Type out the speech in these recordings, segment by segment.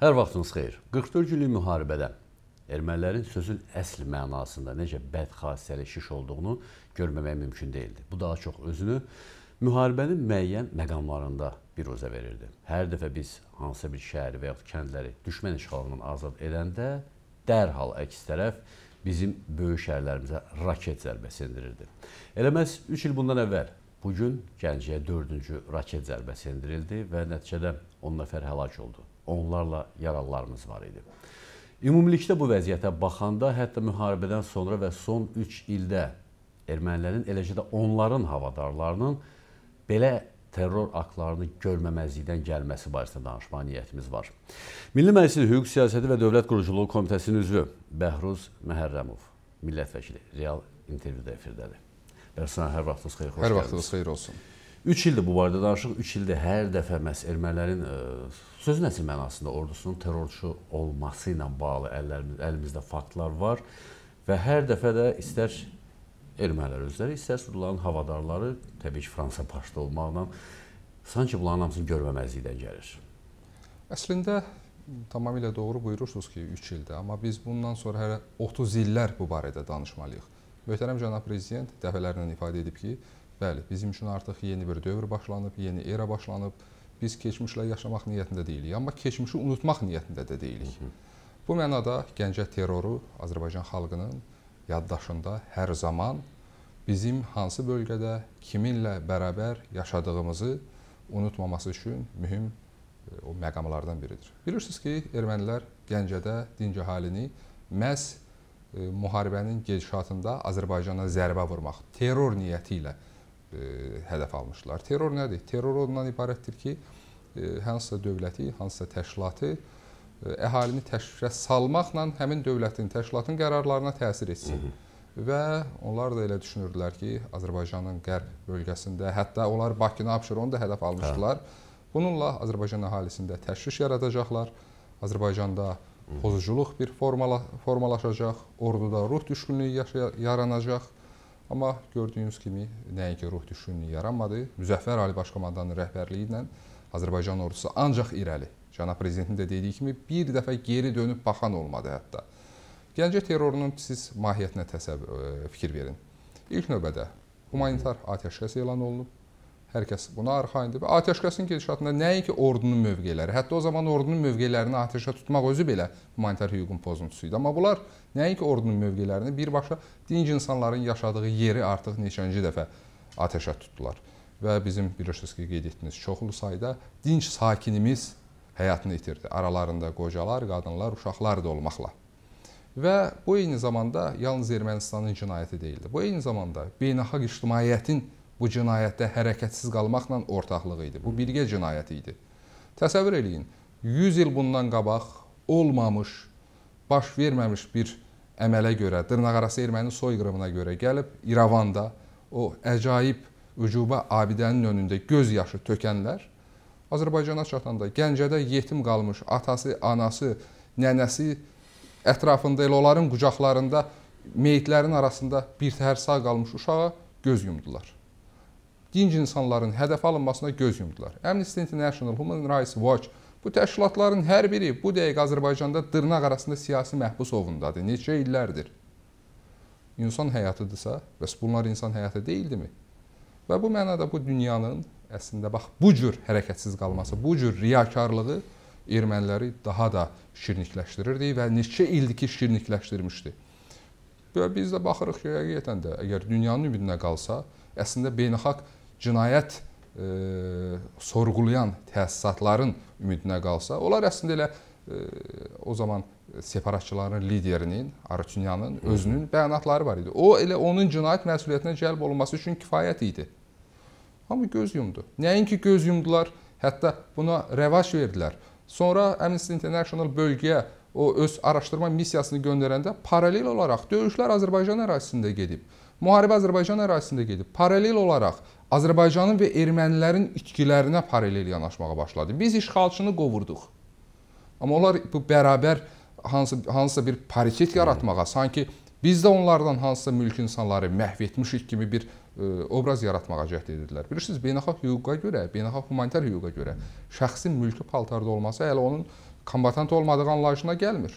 Hər vaxtınız xeyir. 44 günlük müharibədə ermənilərin sözün əsl mənasında necə bədxassələşiş olduğunu görməmək mümkün deyildi. Bu daha çox özünü müharibənin müəyyən məqamlarında bir özə verirdi. Hər dəfə biz hansısa bir şəhəri və yaxud kəndləri düşmən işğalından azad edəndə dərhal əks tərəf bizim böyük şəhərlərimizə raket zərbəsi endirirdi. Elə məhz 3 il bundan əvvəl bu gün Gəncəyə 4-cü raket zərbəsi endirildi və nəticədə 10 nəfər həlak oldu onlarla yaralılarımız var idi. Ümumilikdə bu vəziyyətə baxanda hətta müharibədən sonra və son 3 ildə ermənilərin eləcə də onların havadarlarının belə terror aktlarını görməməzlikdən gəlməsi barəsində danışma niyyətimiz var. Milli Məclisin Hüquq Siyasəti və Dövlət Quruculuğu Komitəsinin üzvü Bəhruz Məhərrəmov, millət vəkili, real intervyuda efirdədir. Bərsana, hər vaxtınız xeyir, xoş hər gəldiniz. Hər vaxtınız xeyir olsun. 3 ildir bu barədə danışıq. 3 ildir hər dəfə məs ermənilərin ə, e, sözün əsl mənasında ordusunun terrorçu olması ilə bağlı əllərimiz, əlimizdə faktlar var və hər dəfə də istər ermənilər özləri, istər surların havadarları, təbii ki, Fransa başda olmaqla sanki bunların hamısını görməməzlikdən gəlir. Əslində tamamilə doğru buyurursunuz ki, 3 ildir, amma biz bundan sonra hələ 30 illər bu barədə danışmalıyıq. Möhtərəm cənab prezident dəfələrlə ifadə edib ki, Bəli, bizim üçün artıq yeni bir dövr başlanıb, yeni era başlanıb. Biz keçmişlə yaşamaq niyyətində deyilik, amma keçmişi unutmaq niyyətində də deyilik. Hı -hı. Bu mənada Gəncə terroru Azərbaycan xalqının yaddaşında hər zaman bizim hansı bölgədə kiminlə bərabər yaşadığımızı unutmaması üçün mühüm e, o məqamlardan biridir. Bilirsiniz ki, ermənilər Gəncədə dinc əhalini məhz e, müharibənin gedişatında Azərbaycana zərbə vurmaq, terror niyyəti ilə E, hədəf almışlar. Terror nədir? Terror ondan ibarətdir ki, e, hansısa dövləti, hansısa təşkilatı e, əhalini təşvişə salmaqla həmin dövlətin, təşkilatın qərarlarına təsir etsin. Hı -hı. Və onlar da elə düşünürdülər ki, Azərbaycanın qərb bölgəsində, hətta onlar Bakını, Abşeronu da hədəf almışdılar. Hə. Bununla Azərbaycan əhalisində təşviş yaradacaqlar. Azərbaycanda pozuculuq bir formala formalaşacaq, orduda ruh düşkünlüyü yaranacaq Amma gördüyünüz kimi nəyə ki ruh düşkünlüyü yaranmadı. Müzəffər Ali Baş Komandanın rəhbərliyi ilə Azərbaycan ordusu ancaq irəli. Cənab prezidentin də dediyi kimi bir dəfə geri dönüb baxan olmadı hətta. Gəncə terrorunun siz mahiyyətinə təsəvvür e, fikir verin. İlk növbədə humanitar atəşkəs elan olunub. Hər kəs buna arxayındır. Və atəşkəsin gedişatında nəinki ordunun mövqeləri, hətta o zaman ordunun mövqelərini atəşə tutmaq özü belə humanitar hüququn pozuntusu idi. Amma bunlar nəinki ordunun mövqelərini birbaşa dinc insanların yaşadığı yeri artıq neçənci dəfə atəşə tutdular. Və bizim bilirsiniz ki, qeyd etdiniz, çoxlu sayda dinc sakinimiz həyatını itirdi. Aralarında qocalar, qadınlar, uşaqlar da olmaqla. Və bu eyni zamanda yalnız Ermənistanın cinayəti deyildi. Bu eyni zamanda beynəlxalq ictimaiyyətin cinayəti bu cinayətdə hərəkətsiz qalmaqla ortaqlıq idi. Bu birgə cinayət idi. Təsəvvür eləyin, 100 il bundan qabaq olmamış, baş verməmiş bir əmələ görə, dırnaqarası erməni soyqırımına görə gəlib İrəvanda o əcaib ucuba abidənin önündə göz yaşı tökənlər Azərbaycana çatanda Gəncədə yetim qalmış atası, anası, nənəsi ətrafında elə onların qucaqlarında meyitlərin arasında bir təhər sağ qalmış uşağa göz yumdular dinc insanların hədəf alınmasına göz yumdular. Amnesty International, Human Rights Watch bu təşkilatların hər biri bu dəqiq Azərbaycanda dırnaq arasında siyasi məhbus ovundadır. Neçə illərdir. İnsan həyatıdırsa, bəs bunlar insan həyatı deyildimi? Və bu mənada bu dünyanın əslində bax bu cür hərəkətsiz qalması, bu cür riyakarlığı erməniləri daha da şirinlikləşdirirdi və neçə ildir ki, şirinlikləşdirmişdi. Və biz də baxırıq ki, həqiqətən də əgər dünyanın ümidinə qalsa, əslində beynəlxalq cinayət e, sorğulayan təsisatların ümidinə qalsa, onlar əslində elə e, o zaman separatçıların liderinin, Arçinyanın özünün bəyanatları var idi. O elə onun cinayət məsuliyyətinə cəlb olunması üçün kifayət idi. Amma göz yumdu. Nəinki göz yumdular, hətta buna rəvaş verdilər. Sonra Amnesty International bölgəyə o öz araşdırma missiyasını göndərəndə paralel olaraq döyüşlər Azərbaycan ərazisində gedib. Müharibə Azərbaycan ərazisində gedib. Paralel olaraq Azərbaycanın və ermənilərin itkilərinə paralel yanaşmağa başladı. Biz işğalçını qovurduq. Amma onlar bu bərabər hansı hansısa bir paritet yaratmağa, sanki biz də onlardan hansısa mülk insanları məhv etmişik kimi bir ə, e, obraz yaratmağa cəhd edirdilər. Bilirsiniz, beynəlxalq hüquqa görə, beynəlxalq humanitar hüquqa görə şəxsin mülki paltarda olması hələ onun kombatant olmadığı anlayışına gəlmir.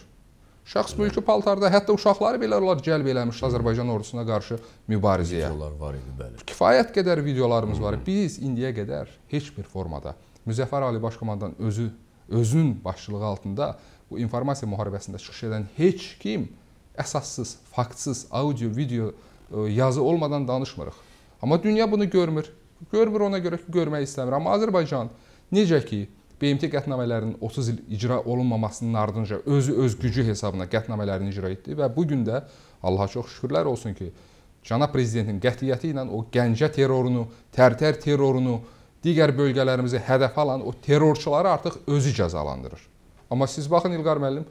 Şəxs mülki paltarda, hətta uşaqları belə onlar cəlb eləmişdi Azərbaycan ordusuna qarşı mübarizəyə. Videolar var idi, bəli. Kifayət qədər videolarımız var. Biz indiyə qədər heç bir formada Müzəffər Ali Başkomandan özü özünün başçılığı altında bu informasiya müharibəsində çıxış edən heç kim əsassız, faktsız, audio, video, e, yazı olmadan danışmırıq. Amma dünya bunu görmür. Görmür ona görə ki, görmək istəmir. Amma Azərbaycan necə ki, BMT qətnamələrinin 30 il icra olunmamasının ardınca özü öz gücü hesabına qətnamələrini icra etdi və bu gün də Allaha çox şükürlər olsun ki, cənab prezidentin qətiyyəti ilə o Gəncə terrorunu, Tərtər terrorunu, digər bölgələrimizi hədəf alan o terrorçuları artıq özü cəzalandırır. Amma siz baxın İlqar müəllim,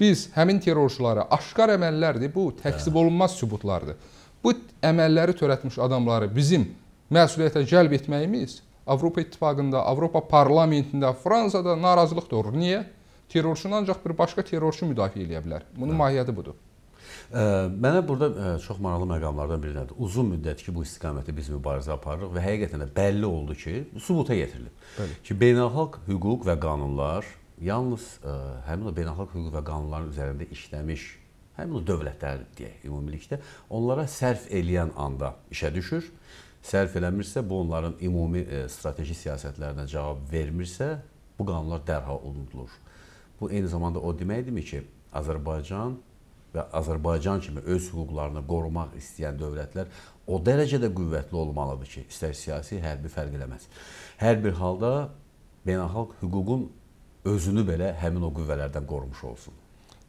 biz həmin terrorçulara aşkar əməllərdir, bu təksib olunmaz sübutlardır. Bu əməlləri törətmiş adamları bizim məsuliyyətə cəlb etməyimiz Avropa İttifaqında, Avropa parlamentində, Fransada narazılıq doğurur. Niyə? Terrorçunu ancaq bir başqa terrorçu müdafiə eləyə bilər. Bunun hə. mahiyyəti budur. Ə, mənə burada ə, e, çox maraqlı məqamlardan biri nədir? Uzun müddət ki, bu istiqamətdə biz mübarizə aparırıq və həqiqətən də bəlli oldu ki, sübuta yetirilib. Bəli. Ki, beynəlxalq hüquq və qanunlar yalnız ə, e, həmin o beynəlxalq hüquq və qanunların üzərində işləmiş həmin o dövlətlər deyək ümumilikdə onlara sərf eləyən anda işə düşür sərf eləmirsə, bu onların ümumi e, strateji siyasətlərinə cavab vermirsə, bu qanunlar dərhal unudulur. Bu eyni zamanda o deməkdir ki, Azərbaycan və Azərbaycan kimi öz hüquqlarını qorumaq istəyən dövlətlər o dərəcədə qüvvətli olmalıdır ki, istər siyasi, hərbi fərq eləməz. Hər bir halda beynəlxalq hüququn özünü belə həmin o qüvvələrdən qorumuş olsun.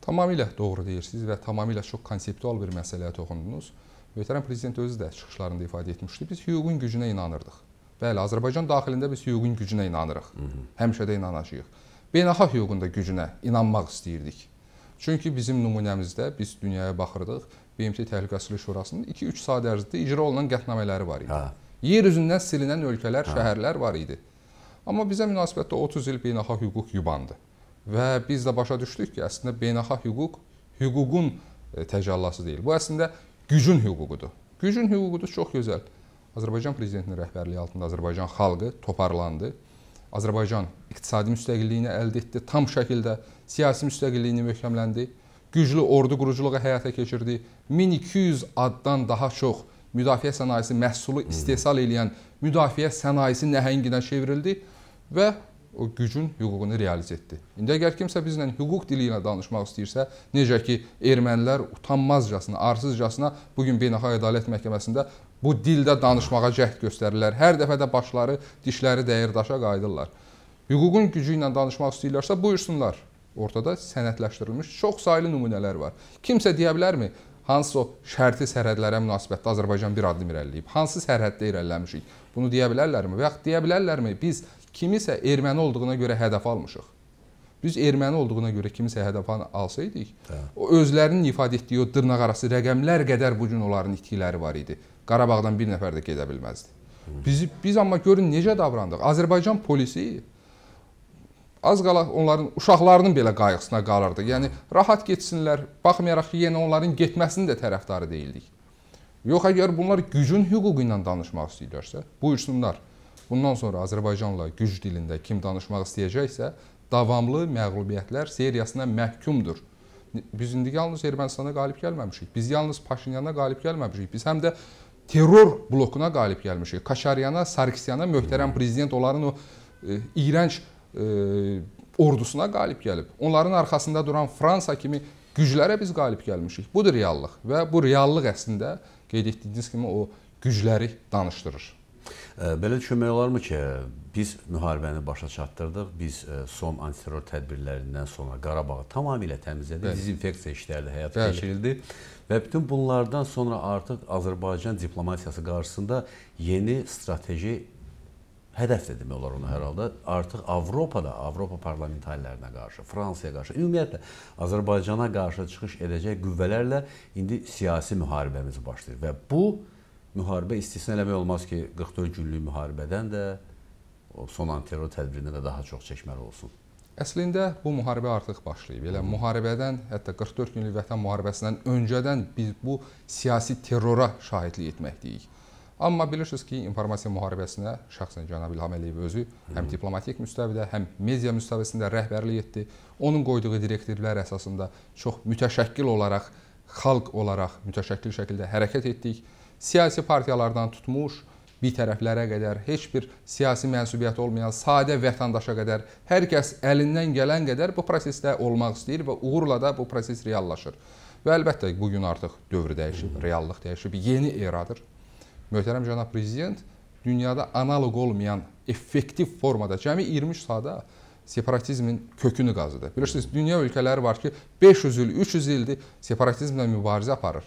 Tamamilə doğru deyirsiniz və tamamilə çox konseptual bir məsələyə toxundunuz. Möhtərəm prezident özü də çıxışlarında ifadə etmişdi. Biz hüququn gücünə inanırdıq. Bəli, Azərbaycan daxilində biz hüququn gücünə inanırıq. Hı -hı. Həmişə də inanacağıq. Beynəlxalq hüququn da gücünə inanmaq istəyirdik. Çünki bizim nümunəmizdə biz dünyaya baxırdıq. BMT Təhlükəsizlik Şurasının 2-3 saat ərzində icra olunan qətnamələri var idi. Hə. Yer üzündən silinən ölkələr, hə. şəhərlər var idi. Amma bizə münasibətdə 30 il beynəlxalq hüquq yubandı. Və biz də başa düşdük ki, əslində beynəlxalq hüquq hüququn e, təcəllası deyil. Bu əslində gücün hüququdur. Gücün hüququdur çox gözəl. Azərbaycan prezidentinin rəhbərliyi altında Azərbaycan xalqı toparlandı. Azərbaycan iqtisadi müstəqilliyini əldə etdi, tam şəkildə siyasi müstəqilliyini möhkəmləndi. Güclü ordu quruculuğu həyata keçirdi. 1200 addan daha çox müdafiə sənayesi məhsulu istehsal edən müdafiə sənayesi nəhənginə çevrildi və o gücün hüququnu realizə etdi. İndi əgər kimsə bizlə hüquq dili ilə danışmaq istəyirsə, necə ki ermənilər utanmazcasına, arsızcasına bu gün Beynəlxalq Ədalət Məhkəməsində bu dildə danışmağa cəhd göstərirlər. Hər dəfə də başları, dişləri dəyir daşa qayıdırlar. Hüququn gücü ilə danışmaq istəyirlərsə, buyursunlar. Ortada sənədləşdirilmiş çox saylı nümunələr var. Kimsə deyə bilərmi? Hansı o şərti sərhədlərə münasibətdə Azərbaycan bir addım irəliləyib? Hansı sərhəddə irəliləmişik? Bunu deyə bilərlərmi? Və yaxud deyə bilərlərmi? Biz kimisə erməni olduğuna görə hədəf almışıq. Biz erməni olduğuna görə kimisə hədəf alsaydıq, hə. o özlərinin ifadə etdiyi o dırnaqarası rəqəmlər qədər bu gün onların itkiləri var idi. Qarabağdan bir nəfər də gedə bilməzdi. Biz biz amma görün necə davrandıq. Azərbaycan polisi az qala onların uşaqlarının belə qayğısına qalırdı. Yəni rahat getsinlər, baxmayaraq ki, yenə onların getməsinin də tərəfdarı deyildik. Yox, əgər bunlar gücün hüququ ilə danışmaq istəyirlərsə, buyursunlar. Bundan sonra Azərbaycanla güc dilində kim danışmaq istəyəcəksə, davamlı məğlubiyyətlər seriyasına məhkumdur. Biz indi yalnız Ermənistana qalib gəlməmişik. Biz yalnız Paşinyana qalib gəlməmişik. Biz həm də terror blokuna qalib gəlmişik. Kaşaryana, Sarkisyana möhtərəm prezident onların o e, iyrənc e, ordusuna qalib gəlib. Onların arxasında duran Fransa kimi güclərə biz qalib gəlmişik. Budur reallıq və bu reallıq əslində qeyd etdiyiniz kimi o gücləri danışdırır. Belə düşünmək olarmı ki, biz müharibəni başa çatdırdıq. Biz son antiterror tədbirlərindən sonra Qarabağı tamamilə təmizlədik. Bəli. Dezinfeksiya işləri də həyata keçirildi. Və bütün bunlardan sonra artıq Azərbaycan diplomatiyası qarşısında yeni strateji hədəf də demək olar ona hər halda. Artıq Avropada, Avropa parlamentarlarına qarşı, Fransaya qarşı, ümumiyyətlə Azərbaycana qarşı çıxış edəcək qüvvələrlə indi siyasi müharibəmiz başlayır və bu müharibə istisna eləmək olmaz ki, 44 günlük müharibədən də o son antiterror tədbirində də daha çox çəkməli olsun. Əslində bu müharibə artıq başlayıb. Elə müharibədən, hətta 44 günlük vətən müharibəsindən öncədən biz bu siyasi terrora şahidlik etməkdəyik. Amma bilirsiniz ki, informasiya müharibəsinə şəxsən cənab İlham Əliyev özü həm diplomatik müstəvidə, həm media müstəvisində rəhbərlik etdi. Onun qoyduğu direktivlər əsasında çox mütəşəkkil olaraq, xalq olaraq mütəşəkkil şəkildə hərəkət etdik siyasi partiyalardan tutmuş, bitərəflərə qədər, heç bir siyasi məsuliyyəti olmayan sadə vətəndaşa qədər hər kəs əlindən gələn qədər bu prosesdə olmaq istəyir və uğurla da bu proses reallaşır. Və əlbəttə bu gün artıq dövr dəyişib, reallıq dəyişib, yeni eradır. Möhtərəm cənab prezident dünyada analoq olmayan effektiv formada cəmi 23 saatda separatizmin kökünü qazıdı. Bilirsiniz, dünya ölkələri var ki, 500 il, 300 ildir separatizmlə mübarizə aparır.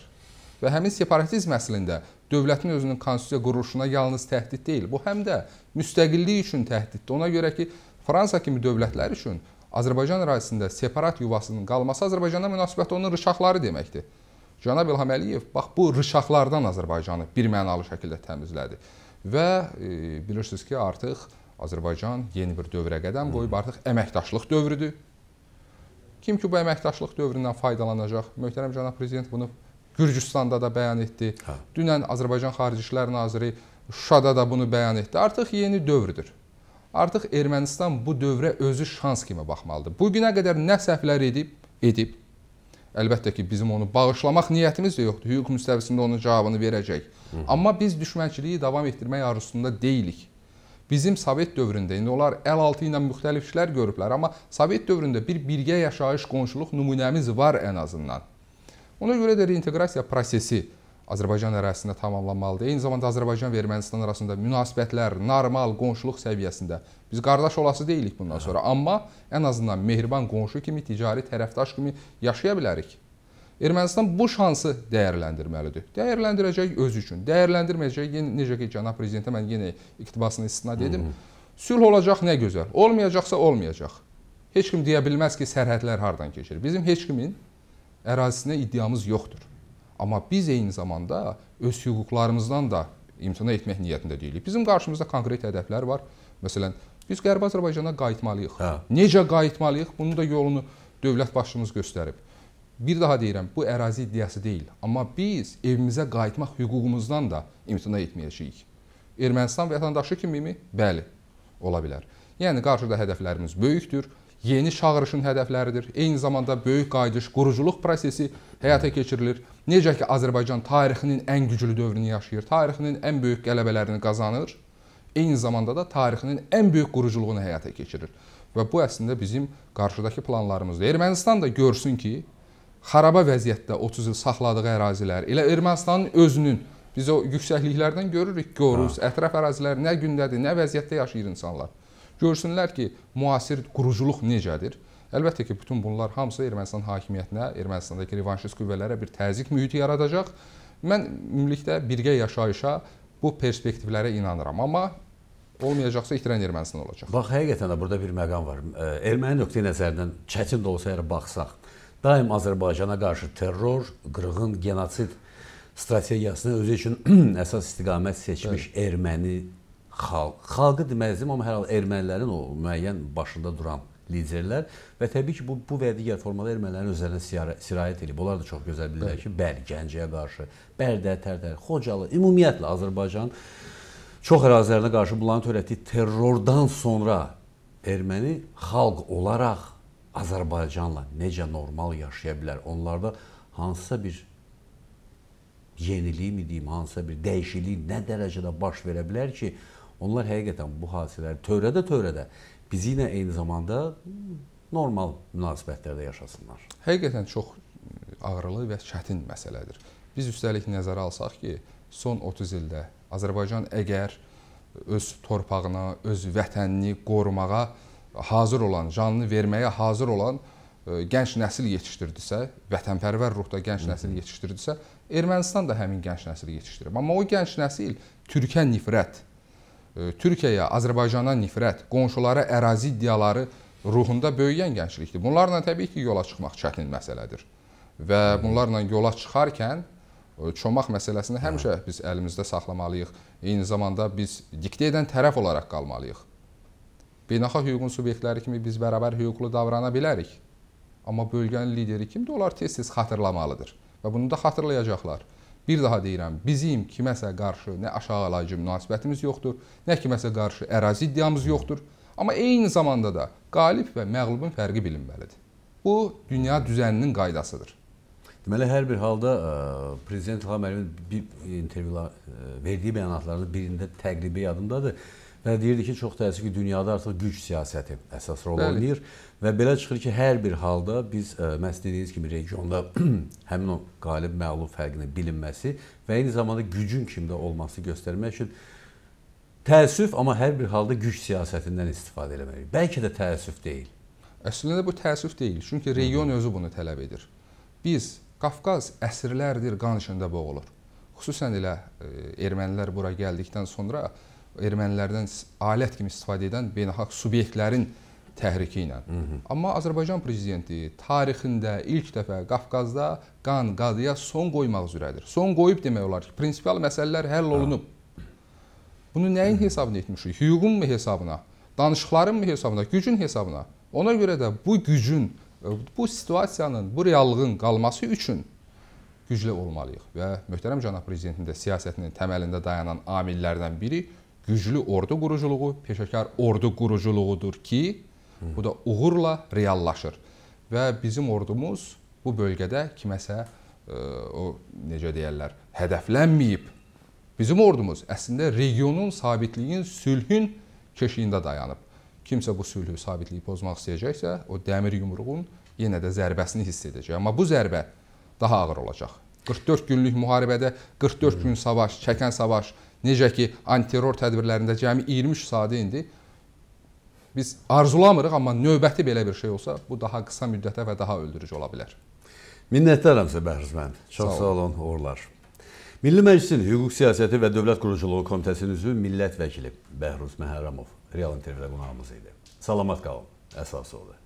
Və həmin separatizm əslində dövlətin özünün konstitusiya quruluşuna yalnız təhdid deyil, bu həm də müstəqillik üçün təhdiddir. Ona görə ki, Fransa kimi dövlətlər üçün Azərbaycan ərazisində separat yuvasının qalması Azərbaycana münasibətdə onun rışaqları deməkdir. Cənab İlham Əliyev bax bu rışaqlardan Azərbaycanı bir mənalı şəkildə təmizlədi. Və e, bilirsiniz ki, artıq Azərbaycan yeni bir dövrə qədəm qoyub, artıq əməkdaşlıq dövrüdür. Kim ki bu əməkdaşlıq dövründən faydalanacaq? Möhtərəm cənab prezident bunu Gürcüstanda da bəyan etdi. Hə. Dünən Azərbaycan Xarici İşlər naziri Şuşada da bunu bəyan etdi. Artıq yeni dövrdür. Artıq Ermənistan bu dövrə özü şans kimi baxmalıdır. Bu günə qədər nə səhvlər edib, edib. Əlbəttə ki, bizim onu bağışlamaq niyyətimiz də yoxdur. Hüquq müstəvisində onun cavabını verəcək. Hı. Amma biz düşmənçiliyi davam etdirmək arzusunda deyilik. Bizim Sovet dövründə indi onlar əl altı ilə müxtəlif işlər görüblər, amma Sovet dövründə bir birgə yaşayış, qonşuluq nümunəmiz var ən azından. Ona görə də reinteqrasiya prosesi Azərbaycan ərazisində tamamlanmalıdır. Eyni zamanda Azərbaycan və Ermənistan arasında münasibətlər normal qonşuluq səviyyəsində. Biz qardaş olası deyilik bundan sonra, amma ən azından mehriban qonşu kimi, ticari tərəfdaş kimi yaşaya bilərik. Ermənistan bu şansı dəyərləndirməlidir. Dəyərləndirəcək öz üçün, dəyərləndirməyəcək necə ki, cənab prezidentə mən yenə iqtibasını istinad edim. Sülh olacaq nə gözəl, olmayacaqsa olmayacaq. Heç kim deyə bilməz ki, sərhədlər hardan keçir. Bizim heç kimin ərazisinə iddiamız yoxdur. Amma biz eyni zamanda öz hüquqlarımızdan da imtina etmək niyyətində deyilik. Bizim qarşımızda konkret hədəflər var. Məsələn, biz Qərbi Azərbaycana qayıtmalıyıq. Hə. Necə qayıtmalıyıq? Bunun da yolunu dövlət başçımız göstərib. Bir daha deyirəm, bu ərazi iddiası deyil, amma biz evimizə qayıtmaq hüququmuzdan da imtina etməyəcəyik. Ermənistan vətəndaşı kimimi? Bəli, ola bilər. Yəni qarşıda hədəflərimiz böyükdür yeni çağırışın hədəfləridir. Eyni zamanda böyük qayıdış, quruculuq prosesi həyata keçirilir. Necə ki Azərbaycan tarixinin ən güclü dövrünü yaşayır, tarixinin ən böyük qələbələrini qazanır, eyni zamanda da tarixinin ən böyük quruculuğunu həyata keçirir. Və bu əslində bizim qarşıdakı planlarımızdır. Ermənistan da görsün ki, xaraba vəziyyətdə 30 il saxladığı ərazilər, elə Ermənistanın özünün biz o yüksəkliklərdən görürük, görürüz, ha. Hə. ətraf ərazilər nə gündədir, nə vəziyyətdə yaşayır insanlar. Görsünlər ki, müasir quruculuq necədir. Əlbəttə ki, bütün bunlar hamısı Ermənistan hakimiyyətinə, Ermənistandakı revanşist qüvvələrə bir təzyiq mühiti yaradacaq. Mən ümumilikdə birgə yaşayışa bu perspektivlərə inanıram, amma olmayacaqsa itirən Ermənistan olacaq. Bax, həqiqətən də burada bir məqam var. Erməni nöqteyi nəzərindən çətin də olsa əgər baxsaq, daim Azərbaycana qarşı terror, qırğın, genosid strategiyasını özü üçün əsas istiqamət seçmiş Bəli. erməni xalq. Xalqı deməzdim, amma hər hal ermənilərin o müəyyən başında duran liderlər və təbii ki, bu bu və digər formada ermənilərin özlərinə sirayət edib. Onlar da çox gözəl bilirlər ki, Bəli, Gəncəyə qarşı, Bərdə, Tərtər, Xocalı, ümumiyyətlə Azərbaycan çox ərazilərinə qarşı bunların törətdiyi terrordan sonra erməni xalq olaraq Azərbaycanla necə normal yaşaya bilər? Onlarda hansısa bir yenilik mi deyim, hansısa bir dəyişiklik nə dərəcədə baş verə bilər ki, Onlar həqiqətən bu hadisələri törədə-törədə bizi ilə eyni zamanda normal münasibətlərdə yaşasınlar. Həqiqətən çox ağrılı və çətin məsələdir. Biz üstəlik nəzərə alsaq ki, son 30 ildə Azərbaycan əgər öz torpağına, öz vətənini qorumağa hazır olan, canını verməyə hazır olan e, gənc nəsil yetişdirdisə, vətənpərvər ruhda gənc nəsil yetişdirdisə, Ermənistan da həmin gənc nəsli yetişdirib. Amma o gənc nəsil türkə nifrət, Türkiyəyə, Azərbaycana nifrət, qonşulara ərazi iddiaları ruhunda böyüyən gənclikdir. Bunlarla təbii ki, yola çıxmaq çətin məsələdir. Və bunlarla yola çıxarkən e, çomaq məsələsini həmişə biz əlimizdə saxlamalıyıq. Eyni zamanda biz diktə edən tərəf olaraq qalmalıyıq. Beynəlxalq hüququn subyektləri kimi biz bərabər hüquqlu davrana bilərik. Amma bölgənin lideri kimdir? Onlar tez-tez xatırlamalıdır və bunu da xatırlayacaqlar. Bir daha deyirəm, bizim kiməsə qarşı nə aşağı alaycı münasibətimiz yoxdur, nə kiməsə qarşı ərazi iddiamız yoxdur. Amma eyni zamanda da qalib və məğlubun fərqi bilinməlidir. Bu dünya düzəninin qaydasıdır. Deməli hər bir halda e, prezident İlham Əliyev bir intervyular e, verdiyi bəyanatlarının birində təqribi yadımdadır deyirdi ki, çox təəssüf ki, dünyada artıq güc siyasəti əsas rol Bəli. oynayır və belə çıxır ki, hər bir halda biz ə, e, məhz dediyiniz kimi regionda həmin o qalib məğlub fərqinin bilinməsi və eyni zamanda gücün kimdə olması göstərmək üçün təəssüf, amma hər bir halda güc siyasətindən istifadə eləməliyik. Bəlkə də təəssüf deyil. Əslində bu təəssüf deyil, çünki region özü bunu tələb edir. Biz Qafqaz əsrlərdir qan içində boğulur. Xüsusən elə e, ermənilər bura gəldikdən sonra e, ermənilərdən alət kimi istifadə edən beynəlxalq subyektlərin təhriki ilə. Hı -hı. Amma Azərbaycan prezidenti tarixində ilk dəfə Qafqazda qan qadıya son qoymaq üzrədir. Son qoyub demək olar ki, prinsipial məsələlər həll hə. olunub. Bunu nəyin Hı -hı. hesabını etmişik? Hüququn mu hesabına, danışıqların mı hesabına, gücün hesabına? Ona görə də bu gücün, e, bu situasiyanın, bu reallığın qalması üçün güclü olmalıyıq və möhtərəm cənab prezidentin də siyasətinin təməlində dayanan amillərdən biri güclü ordu quruculuğu, peşəkar ordu quruculuğudur ki, bu da uğurla reallaşır. Və bizim ordumuz bu bölgədə kiməsə ə, e, o necə deyirlər, hədəflənməyib. Bizim ordumuz əslində regionun sabitliyin, sülhün keşiyində dayanıb. Kimsə bu sülhü, sabitliyi pozmaq istəyəcəksə, o dəmir yumruğun yenə də zərbəsini hiss edəcək. Amma bu zərbə daha ağır olacaq. 44 günlük müharibədə 44 gün savaş, çəkən savaş, Necə ki, antiterror tədbirlərində cəmi 23 saatı indi biz arzulamırıq, amma növbəti belə bir şey olsa, bu daha qısa müddətə və daha öldürücü ola bilər. Minnətdaram sizə Bəhruzmənd. Çox sağ olun, uğurlar. Milli Məclisin Hüquq Siyasəti və Dövlət Quruculuğu Komitəsinin üzvü millət vəkili Bəhruz Məhərrəmov real intervyuda qonağımız idi. Salamat qalın. Əsas odur.